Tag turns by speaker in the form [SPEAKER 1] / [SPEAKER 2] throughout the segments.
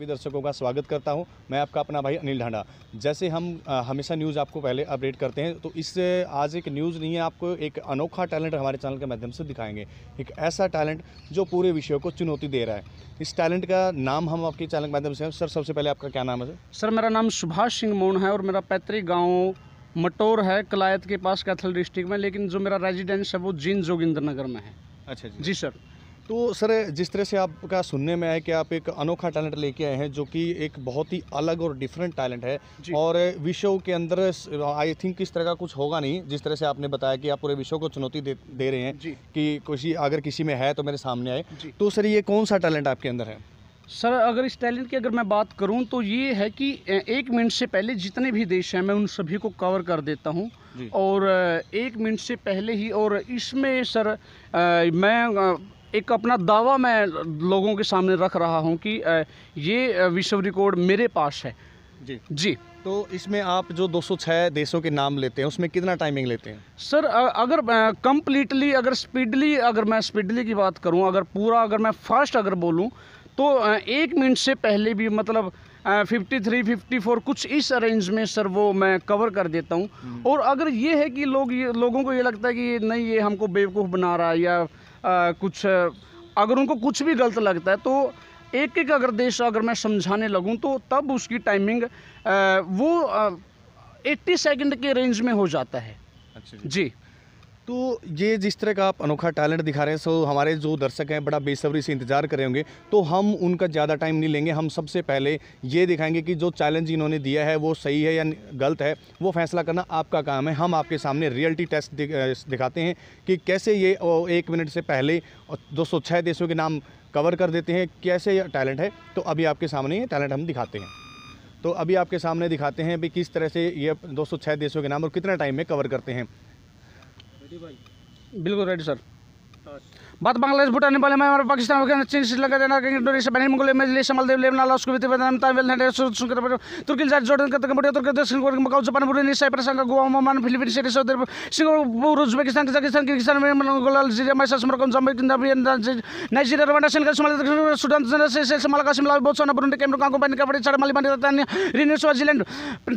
[SPEAKER 1] सभी दर्शकों का स्वागत करता हूं मैं आपका अपना भाई अनिल ढांडा जैसे हम हमेशा न्यूज़ आपको पहले अपडेट करते हैं तो इस आज एक न्यूज़ नहीं है आपको एक अनोखा टैलेंट हमारे चैनल के माध्यम से दिखाएंगे एक ऐसा टैलेंट जो पूरे विषय को चुनौती दे रहा है इस टैलेंट का नाम हम आपके चैनल
[SPEAKER 2] के माध्यम से सर सबसे पहले आपका क्या नाम है सर मेरा नाम सुभाष सिंह मोन है और मेरा पैतृक गाँव मटोर है कलायत के पास कैथल डिस्ट्रिक्ट में लेकिन जो मेरा रेजिडेंस है वो जीन जोगिंद्र नगर में है अच्छा जी सर
[SPEAKER 1] तो सर जिस तरह से आपका सुनने में आया कि आप एक अनोखा टैलेंट लेके आए हैं जो कि एक बहुत ही अलग और डिफरेंट टैलेंट है और विश्व के अंदर आई थिंक इस तरह का कुछ होगा नहीं जिस तरह से आपने बताया कि आप पूरे विश्व को चुनौती दे, दे रहे हैं कि किसी अगर किसी में है तो मेरे सामने आए तो सर ये कौन सा टैलेंट आपके अंदर है
[SPEAKER 2] सर अगर इस टैलेंट की अगर मैं बात करूँ तो ये है कि एक मिनट से पहले जितने भी देश हैं मैं उन सभी को कवर कर देता हूँ और एक मिनट से पहले ही और इसमें सर मैं एक अपना दावा मैं लोगों के सामने रख रहा हूँ कि ये विश्व रिकॉर्ड मेरे पास है
[SPEAKER 1] जी जी तो इसमें आप जो 206 देशों के नाम लेते हैं उसमें कितना टाइमिंग लेते हैं
[SPEAKER 2] सर अगर कम्प्लीटली अगर स्पीडली अगर मैं स्पीडली की बात करूं अगर पूरा अगर मैं फास्ट अगर बोलूं तो एक मिनट से पहले भी मतलब फिफ्टी थ्री फिफ्टी फोर कुछ इस अरेंज में सर वो मैं कवर कर देता हूँ हम्म। और अगर ये है कि लोग ये लोगों को ये लगता है कि नहीं ये हमको बेवकूफ़ बना रहा है या आ, कुछ अगर उनको कुछ भी गलत लगता है तो एक एक अगर देश अगर मैं समझाने लगूँ तो तब उसकी टाइमिंग आ, वो एट्टी सेकेंड के रेंज में हो जाता है अच्छा जी तो ये जिस तरह का आप अनोखा टैलेंट दिखा
[SPEAKER 1] रहे हैं सो हमारे जो दर्शक हैं बड़ा बेसब्री से इंतज़ार कर रहे होंगे तो हम उनका ज़्यादा टाइम नहीं लेंगे हम सबसे पहले ये दिखाएंगे कि जो चैलेंज इन्होंने दिया है वो सही है या गलत है वो फैसला करना आपका काम है हम आपके सामने रियलिटी टेस्ट दिखाते हैं कि कैसे ये एक मिनट से पहले दो देशों के नाम कवर कर देते हैं कैसे ये टैलेंट है तो अभी आपके सामने ये टैलेंट हम दिखाते हैं तो अभी आपके सामने दिखाते हैं भी किस तरह से ये 206 देशों के नाम और कितना टाइम में कवर करते हैं
[SPEAKER 2] रेडी भाई बिल्कुल रेडी सर बात बांग्लादेश भूटान नेपाल म्यांमार पाकिस्तान अफगान चीन Sri Lanka Denmark Indonesia Benin Mongolia Malaysia Maldives Lebanon Laos Kuwait Vietnam Taiwan नेदर श्रीलंका तुर्की जाट जॉर्डन कतर कंबोडिया तुर्की दक्षिण Korea Macau Japan Brunei Cyprus Sri Lanka Goa Oman Philippines सीरीज सऊदी अरब Singapore Uzbekistan Kazakhstan Kyrgyzstan Myanmar Mongolia Algeria मायसा समरकम मरकम जम्बिक Nigeria Rwanda Senegal Somalia Sudan मलाका Shimla Botswana Burundi Cameroon Congo Benin kabaddi Chad माली मानी तानिया रिन्यू Swaziland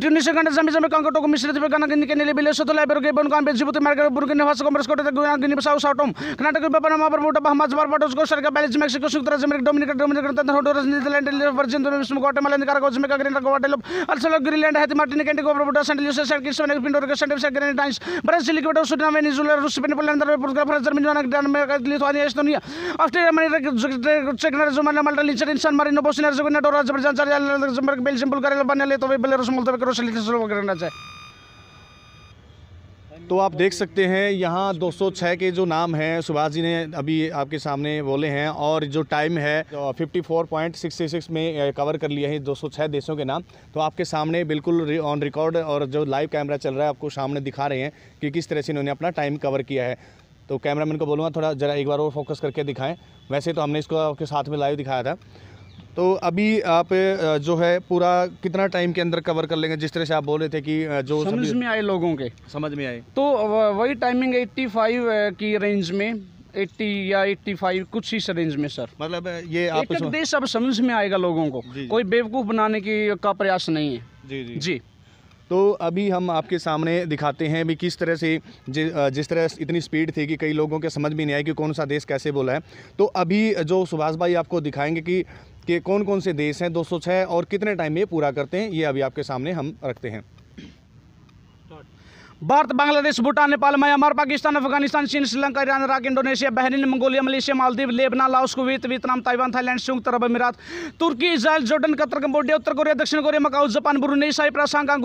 [SPEAKER 2] Tunisia Ghana Zambia Zambia Congo Togo मिश्रित गाना गिनी के लिबिया बिले सोतो लाइबेरो गेबन गाम्बिया जिबूती मार्गरेट बुर्गिनी फासो कमरस कोटे गुयाना गिनी साउ साउटोम कर्नाटक क्यूबा पनामा बरबूटा बहामा जबार बाटोस्को सरका बैलेंस मेक्सिको संयुक्त राज्य अमेरिका डोमिनिकन डोमिनिकन तथा Honduras Netherland Virgin Dominican Guatemala Nicaragua Jamaica Greenland ग्वाटेलो अल्सलो ग्रीनलैंड हैती मार्टिनिक एंड बरबूटा सेंट लूसिया सेंट किट्स वेनेक पिंडोर के Saint grenade dice Brazil Ecuador Sudan Venezuela रूस स्पेन पोलैंड नॉर्वे पुर्तगाल फ्रांस जर्मनी डनक डेनमार्क लिथुआनिया एस्टोनिया ऑस्ट्रेलिया मणिर चेक नर्जमाना माल्टा लिचरिन सन मारिनो बोस्निया हर्जेगोविना डोरा अजरबैजान चार्जिया बेल्जियम बुल्गारिया अल्बानिया लेतोवे Belarus Moldova Croatia Lithuania Slovakia
[SPEAKER 1] तो आप देख सकते हैं यहाँ 206 के जो नाम हैं सुभाष जी ने अभी आपके सामने बोले हैं और जो टाइम है 54.66 में कवर कर लिया है 206 देशों के नाम तो आपके सामने बिल्कुल ऑन रिकॉर्ड और जो लाइव कैमरा चल रहा है आपको सामने दिखा रहे हैं कि किस तरह से इन्होंने अपना टाइम कवर किया है तो कैमरा मैन को बोलूँगा थोड़ा ज़रा एक बार और फोकस करके दिखाएँ वैसे तो हमने इसको आपके साथ में लाइव दिखाया था तो अभी आप जो है पूरा कितना टाइम के अंदर कवर कर लेंगे जिस तरह से आप बोल रहे थे कि जो समझ में
[SPEAKER 2] आए लोगों के समझ में आए तो वही टाइमिंग 85 की रेंज में 80 या 85 कुछ इस रेंज में सर मतलब ये आप एक देश अब समझ में आएगा लोगों को कोई बेवकूफ़ बनाने की का प्रयास नहीं है जी जी जी तो अभी हम आपके सामने
[SPEAKER 1] दिखाते हैं भी किस तरह से जि, जिस तरह इतनी स्पीड थी कि कई लोगों के समझ में नहीं आई कि कौन सा देश कैसे बोला है तो अभी जो सुभाष भाई आपको दिखाएंगे कि कि कौन कौन से देश हैं 206 और कितने टाइम में पूरा करते हैं ये अभी आपके सामने हम रखते हैं
[SPEAKER 2] भारत बांग्लादेश भूटान नेपाल म्यांमार पाकिस्तान अफगानिस्तान चीन Sri Lanka Iran Iraq Indonesia Bahrain Mongolia Malaysia Maldives लेबना Laos Kuwait Vietnam Taiwan Thailand संयुक्त अरब अमीरात तुर्की इजराइल जॉर्डन कतर कंबोडिया उत्तर कोरिया दक्षिण Korea Macau Japan Brunei Cyprus शांघा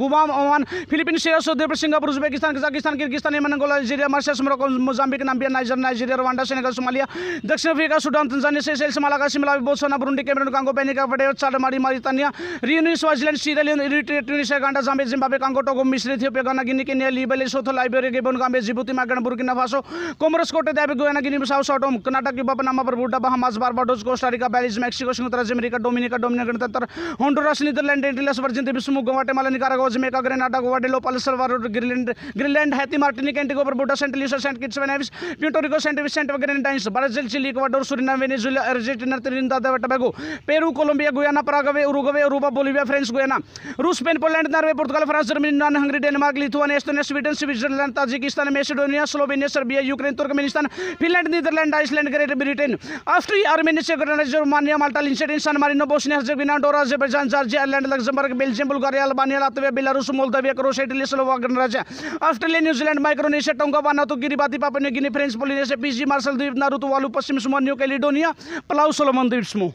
[SPEAKER 2] गुवाम ओमान फिलीपीन सीरा Saudi Singapore Uzbekistan Kazakhstan Kyrgyzstan यमन अंगोला अल्जीरिया मार्शस Morocco Mozambique Namibia Niger Nigeria Rwanda Senegal Somalia दक्षिण Africa Sudan Tanzania Seychelles Malaga Shimla Botswana Burundi Cameroon Congo पेनिका फटेर चाडमारी Mauritania रियूनी Swaziland सीरियल यूनिटेड ट्यूनिशिया गांडा जाम्बिया जिम्बाब्वे कांगो टोगो मिस्र गिनी ಪಿಯೋಗನಗಿನಿಕೆ ಲಿಬೆಲಿ ಸೋಥೋ ಲೈಬ್ರರಿ ಗಿಬನ್ ಗಾಂಬೆ ಜಿಬುತಿ ಮಾಗಣ बुरकिना फासो कोमरस कोटे दाबे गोयाना गिनी साउ सॉटोम कर्नाटक के बप नामा पर बूटा Bahamas Barbados Costa Rica Belize Mexico संयुक्त राज्य अमेरिका डोमिनिका डोमिनिकन गणतंत्र होंडुरस नीदरलैंड एंटिलस वर्जिन दे गोवाटे माला निकारा गोज मेका ग्रेनाडा गोवाडे लोपाल सलवार ग्रीनलैंड ग्रीनलैंड हैती मार्टिनिक एंटीगो बुडा सेंट लिसा सेंट किट्स वेनेविस नेविस रिको सेंट विसेंट वगैरह टाइम्स Brazil Chile Ecuador Suriname Venezuela Argentina Trinidad Tobago Peru Colombia Guyana Paraguay Uruguay Aruba Bolivia France Guyana रूस स्पेन पोलैंड नॉर्वे पुर्तगाल France Germany नॉन Hungary Denmark Denmark लिथुआन Estonia तो Sweden Switzerland Tajikistan Macedonia Slovenia Serbia Ukraine Turkmenistan Finland Netherland Iceland Great Britain Austria Armenia Romania Malta लिंसेटिन San Marino Bosnia Herzegovina डोरा Azerbaijan Georgia Ireland Luxembourg Belgium Bulgaria Albania Latvia Belarus Moldova Croatia Italy Slovak गणराज्य Australia New Zealand Micronesia Tonga Vanuatu Kiribati Papua Guinea French Polynesia पीजी Marshall द्वीप नारुतो वालू पश्चिम सुमन New Caledonia Palau Solomon द्वीप समूह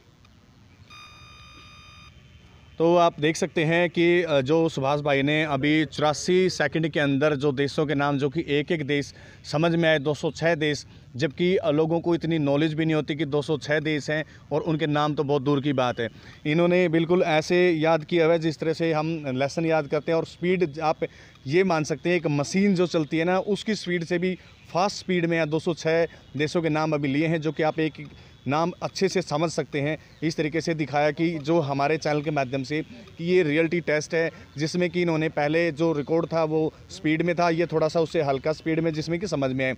[SPEAKER 1] तो आप देख सकते हैं कि जो सुभाष भाई ने अभी चौरासी सेकंड के अंदर जो देशों के नाम जो कि एक एक देश समझ में आए 206 देश जबकि लोगों को इतनी नॉलेज भी नहीं होती कि 206 देश हैं और उनके नाम तो बहुत दूर की बात है इन्होंने बिल्कुल ऐसे याद किया हुआ है जिस तरह से हम लेसन याद करते हैं और स्पीड आप ये मान सकते हैं एक मशीन जो चलती है ना उसकी स्पीड से भी फास्ट स्पीड में या दो देशों के नाम अभी लिए हैं जो कि आप एक नाम अच्छे से समझ सकते हैं इस तरीके से दिखाया कि जो हमारे चैनल के माध्यम से कि ये रियलिटी टेस्ट है जिसमें कि इन्होंने पहले जो रिकॉर्ड था वो स्पीड में था ये थोड़ा सा उससे हल्का स्पीड में जिसमें कि समझ में आए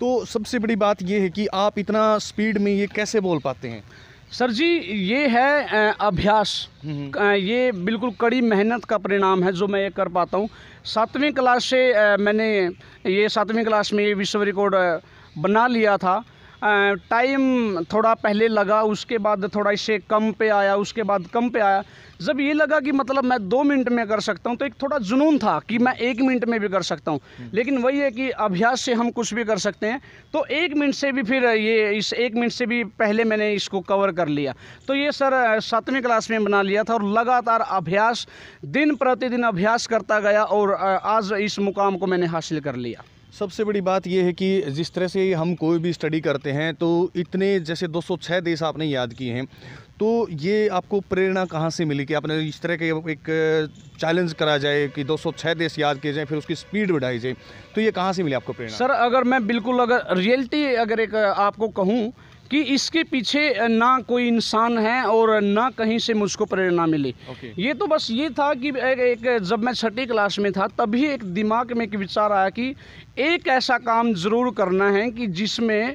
[SPEAKER 1] तो सबसे बड़ी बात
[SPEAKER 2] ये है कि आप इतना स्पीड में ये कैसे बोल पाते हैं सर जी ये है अभ्यास हम्म, हम्म। ये बिल्कुल कड़ी मेहनत का परिणाम है जो मैं ये कर पाता हूँ सातवीं क्लास से मैंने ये सातवीं क्लास में ये विश्व रिकॉर्ड बना लिया था टाइम थोड़ा पहले लगा उसके बाद थोड़ा इसे कम पे आया उसके बाद कम पे आया जब ये लगा कि मतलब मैं दो मिनट में कर सकता हूँ तो एक थोड़ा जुनून था कि मैं एक मिनट में भी कर सकता हूँ हम्म। लेकिन वही है कि अभ्यास से हम कुछ भी कर सकते हैं तो एक मिनट से भी फिर ये इस एक मिनट से भी पहले मैंने इसको कवर कर लिया तो ये सर सातवीं क्लास में बना लिया था और लगातार अभ्यास दिन प्रतिदिन अभ्यास करता गया और आज इस मुकाम को मैंने हासिल कर लिया सबसे बड़ी बात यह है कि जिस तरह से हम कोई भी
[SPEAKER 1] स्टडी करते हैं तो इतने जैसे 206 देश आपने याद किए हैं तो ये आपको प्रेरणा कहाँ से मिली कि आपने इस तरह के एक चैलेंज करा जाए कि 206 देश याद
[SPEAKER 2] किए जाएँ फिर उसकी स्पीड बढ़ाई जाए तो ये कहाँ से मिली आपको प्रेरणा सर अगर मैं बिल्कुल अगर रियलिटी अगर एक आपको कहूँ कि इसके पीछे ना कोई इंसान है और ना कहीं से मुझको प्रेरणा मिली okay. ये तो बस ये था कि एक, एक जब मैं छठी क्लास में था तभी एक दिमाग में एक विचार आया कि एक ऐसा काम ज़रूर करना है कि जिसमें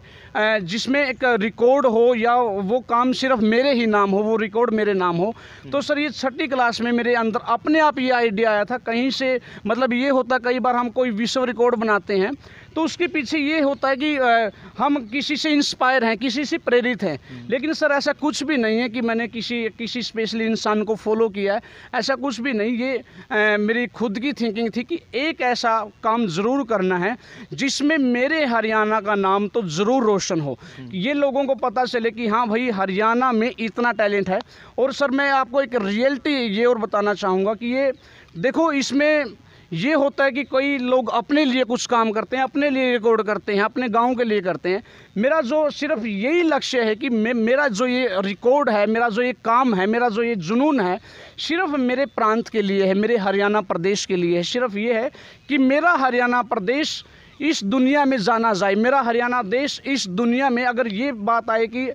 [SPEAKER 2] जिसमें एक रिकॉर्ड हो या वो काम सिर्फ मेरे ही नाम हो वो रिकॉर्ड मेरे नाम हो तो सर ये छठी क्लास में मेरे अंदर अपने आप ये आइडिया आया था कहीं से मतलब ये होता कई बार हम कोई विश्व रिकॉर्ड बनाते हैं तो उसके पीछे ये होता है कि आ, हम किसी से इंस्पायर हैं किसी से प्रेरित हैं हम्म। लेकिन सर ऐसा कुछ भी नहीं है कि मैंने किसी किसी स्पेशली इंसान को फॉलो किया है ऐसा कुछ भी नहीं ये आ, मेरी खुद की थिंकिंग थी कि एक ऐसा काम ज़रूर करना है जिसमें मेरे हरियाणा का नाम तो ज़रूर रोशन हो हम्म। ये लोगों को पता चले कि हाँ भाई हरियाणा में इतना टैलेंट है और सर मैं आपको एक रियलिटी ये और बताना चाहूँगा कि ये देखो इसमें ये होता है कि कई लोग अपने लिए कुछ काम करते हैं अपने लिए रिकॉर्ड करते हैं अपने गांव के लिए करते हैं मेरा जो सिर्फ यही लक्ष्य है कि मे, मेरा जो ये रिकॉर्ड है मेरा जो ये काम है मेरा जो ये जुनून है सिर्फ मेरे प्रांत के लिए है मेरे हरियाणा प्रदेश के लिए है सिर्फ ये है कि मेरा हरियाणा प्रदेश इस दुनिया में जाना जाए मेरा हरियाणा देश इस दुनिया में अगर ये बात आए कि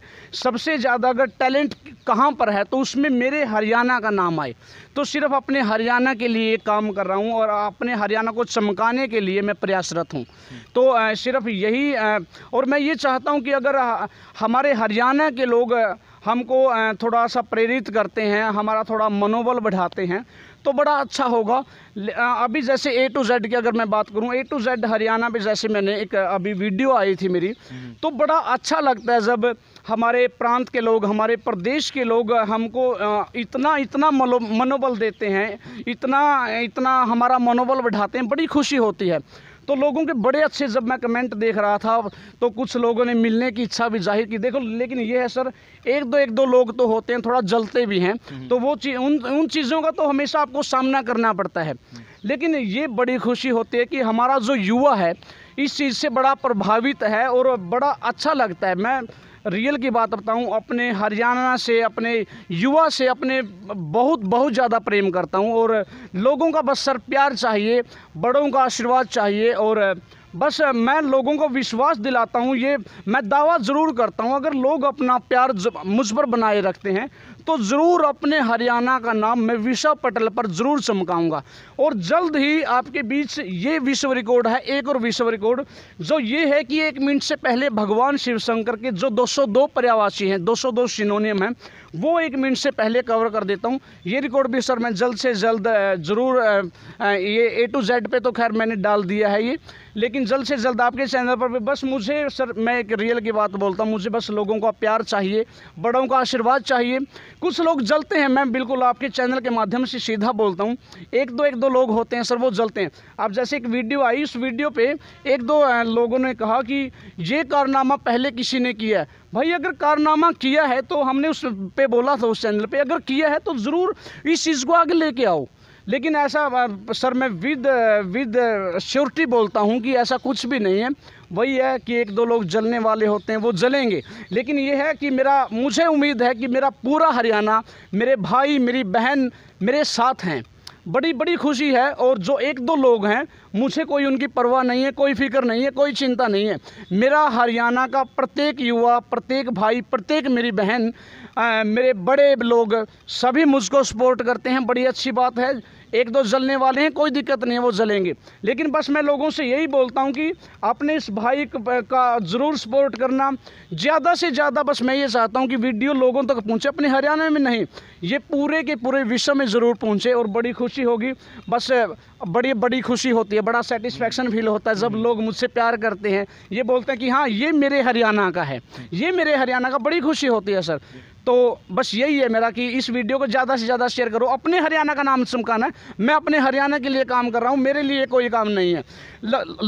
[SPEAKER 2] सबसे ज़्यादा अगर टैलेंट कहाँ पर है तो उसमें मेरे हरियाणा का नाम आए तो सिर्फ अपने हरियाणा के लिए काम कर रहा हूँ और अपने हरियाणा को चमकाने के लिए मैं प्रयासरत हूँ तो सिर्फ यही और मैं ये चाहता हूँ कि अगर हमारे हरियाणा के लोग हमको थोड़ा सा प्रेरित करते हैं हमारा थोड़ा मनोबल बढ़ाते हैं तो बड़ा अच्छा होगा अभी जैसे ए टू जेड की अगर मैं बात करूं ए टू जेड हरियाणा में जैसे मैंने एक अभी वीडियो आई थी मेरी हम्म। तो बड़ा अच्छा लगता है जब हमारे प्रांत के लोग हमारे प्रदेश के लोग हमको इतना इतना मनोबल देते हैं इतना इतना हमारा मनोबल बढ़ाते हैं बड़ी खुशी होती है तो लोगों के बड़े अच्छे जब मैं कमेंट देख रहा था तो कुछ लोगों ने मिलने की इच्छा भी जाहिर की देखो लेकिन ये है सर एक दो एक दो लोग तो होते हैं थोड़ा जलते भी हैं हम्म। तो वो चीज उन उन चीज़ों का तो हमेशा आपको सामना करना पड़ता है हम्म। लेकिन ये बड़ी खुशी होती है कि हमारा जो युवा है इस चीज़ से बड़ा प्रभावित है और बड़ा अच्छा लगता है मैं रियल की बात बताऊं अपने हरियाणा से अपने युवा से अपने बहुत बहुत ज़्यादा प्रेम करता हूं और लोगों का बस सर प्यार चाहिए बड़ों का आशीर्वाद चाहिए और बस मैं लोगों को विश्वास दिलाता हूँ ये मैं दावा ज़रूर करता हूँ अगर लोग अपना प्यार मुझ पर बनाए रखते हैं तो ज़रूर अपने हरियाणा का नाम मैं विश्व पटल पर ज़रूर चमकाऊँगा और जल्द ही आपके बीच ये विश्व रिकॉर्ड है एक और विश्व रिकॉर्ड जो ये है कि एक मिनट से पहले भगवान शिवशंकर के जो 202 पर्यावासी हैं 202 सिनोनियम हैं वो एक मिनट से पहले कवर कर देता हूँ ये रिकॉर्ड भी सर मैं जल्द से जल्द ज़रूर ये ए टू जेड पे तो खैर मैंने डाल दिया है ये लेकिन जल्द से जल्द आपके चैनल पर भी बस मुझे सर मैं एक रियल की बात बोलता हूँ मुझे बस लोगों का प्यार चाहिए बड़ों का आशीर्वाद चाहिए कुछ लोग जलते हैं मैं बिल्कुल आपके चैनल के माध्यम से सीधा बोलता हूँ एक दो एक दो लोग होते हैं सर वो जलते हैं आप जैसे एक वीडियो आई उस वीडियो पर एक दो लोगों ने कहा कि ये कारनामा पहले किसी ने किया है भाई अगर कारनामा किया है तो हमने उस पे बोला था उस चैनल पे अगर किया है तो ज़रूर इस चीज़ को आगे लेके आओ लेकिन ऐसा सर मैं विद विद श्योरिटी बोलता हूँ कि ऐसा कुछ भी नहीं है वही है कि एक दो लोग जलने वाले होते हैं वो जलेंगे लेकिन ये है कि मेरा मुझे उम्मीद है कि मेरा पूरा हरियाणा मेरे भाई मेरी बहन मेरे साथ हैं बड़ी बड़ी खुशी है और जो एक दो लोग हैं मुझे कोई उनकी परवाह नहीं है कोई फिक्र नहीं है कोई चिंता नहीं है मेरा हरियाणा का प्रत्येक युवा प्रत्येक भाई प्रत्येक मेरी बहन आ, मेरे बड़े लोग सभी मुझको सपोर्ट करते हैं बड़ी अच्छी बात है एक दो जलने वाले हैं कोई दिक्कत नहीं है वो जलेंगे लेकिन बस मैं लोगों से यही बोलता हूँ कि अपने इस भाई का ज़रूर सपोर्ट करना ज़्यादा से ज़्यादा बस मैं ये चाहता हूँ कि वीडियो लोगों तक पहुँचे अपने हरियाणा में नहीं ये पूरे के पूरे विश्व में ज़रूर पहुँचे और बड़ी खुशी होगी बस बड़ी बड़ी खुशी होती है बड़ा सेटिस्फेक्शन फील होता है जब हम्म। लोग मुझसे प्यार करते हैं ये बोलते हैं कि हाँ ये मेरे हरियाणा का है ये मेरे हरियाणा का बड़ी खुशी होती है सर तो बस यही है मेरा कि इस वीडियो को ज़्यादा से ज़्यादा शेयर करो अपने हरियाणा का नाम चमकाना है मैं अपने हरियाणा के लिए काम कर रहा हूँ मेरे लिए कोई काम नहीं है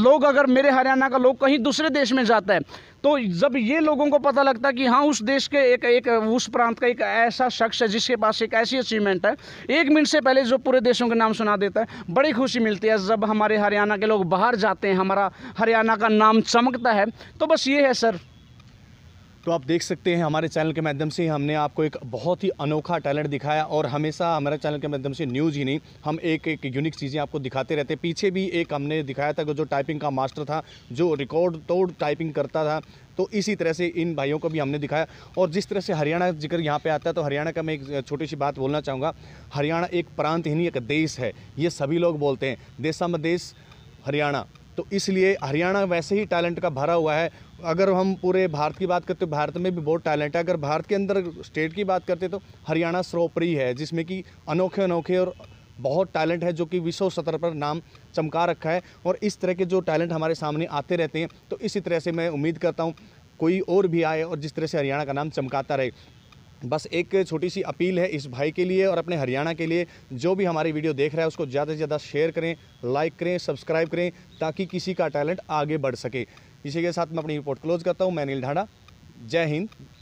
[SPEAKER 2] लोग अगर मेरे हरियाणा का लोग कहीं दूसरे देश में जाता है तो जब ये लोगों को पता लगता है कि हाँ उस देश के एक एक उस प्रांत का एक ऐसा शख्स है जिसके पास एक ऐसी अचीवमेंट है एक मिनट से पहले जो पूरे देशों के नाम सुना देता है बड़ी खुशी मिलती है जब हमारे हरियाणा के लोग बाहर जाते हैं हमारा हरियाणा का नाम चमकता है तो बस ये है सर
[SPEAKER 1] तो आप देख सकते हैं हमारे चैनल के माध्यम से हमने आपको एक बहुत ही अनोखा टैलेंट दिखाया और हमेशा हमारे चैनल के माध्यम से न्यूज़ ही नहीं हम एक एक यूनिक चीज़ें आपको दिखाते रहते पीछे भी एक हमने दिखाया था कि जो टाइपिंग का मास्टर था जो रिकॉर्ड तोड़ टाइपिंग करता था तो इसी तरह से इन भाइयों को भी हमने दिखाया और जिस तरह से हरियाणा जिक्र यहाँ पे आता है तो हरियाणा का मैं एक छोटी सी बात बोलना चाहूँगा हरियाणा एक प्रांत ही नहीं एक देश है ये सभी लोग बोलते हैं देशा में देश हरियाणा तो इसलिए हरियाणा वैसे ही टैलेंट का भरा हुआ है अगर हम पूरे भारत की बात करते तो भारत में भी बहुत टैलेंट है अगर भारत के अंदर स्टेट की बात करते तो हरियाणा सरोपरी है जिसमें कि अनोखे अनोखे और बहुत टैलेंट है जो कि विश्व स्तर पर नाम चमका रखा है और इस तरह के जो टैलेंट हमारे सामने आते रहते हैं तो इसी तरह से मैं उम्मीद करता हूँ कोई और भी आए और जिस तरह से हरियाणा का नाम चमकाता रहे बस एक छोटी सी अपील है इस भाई के लिए और अपने हरियाणा के लिए जो भी हमारी वीडियो देख रहा है उसको ज़्यादा से ज़्यादा शेयर करें लाइक करें सब्सक्राइब करें ताकि किसी का टैलेंट आगे बढ़ सके इसी के साथ मैं अपनी रिपोर्ट क्लोज करता हूँ मैं नील ढांडा जय हिंद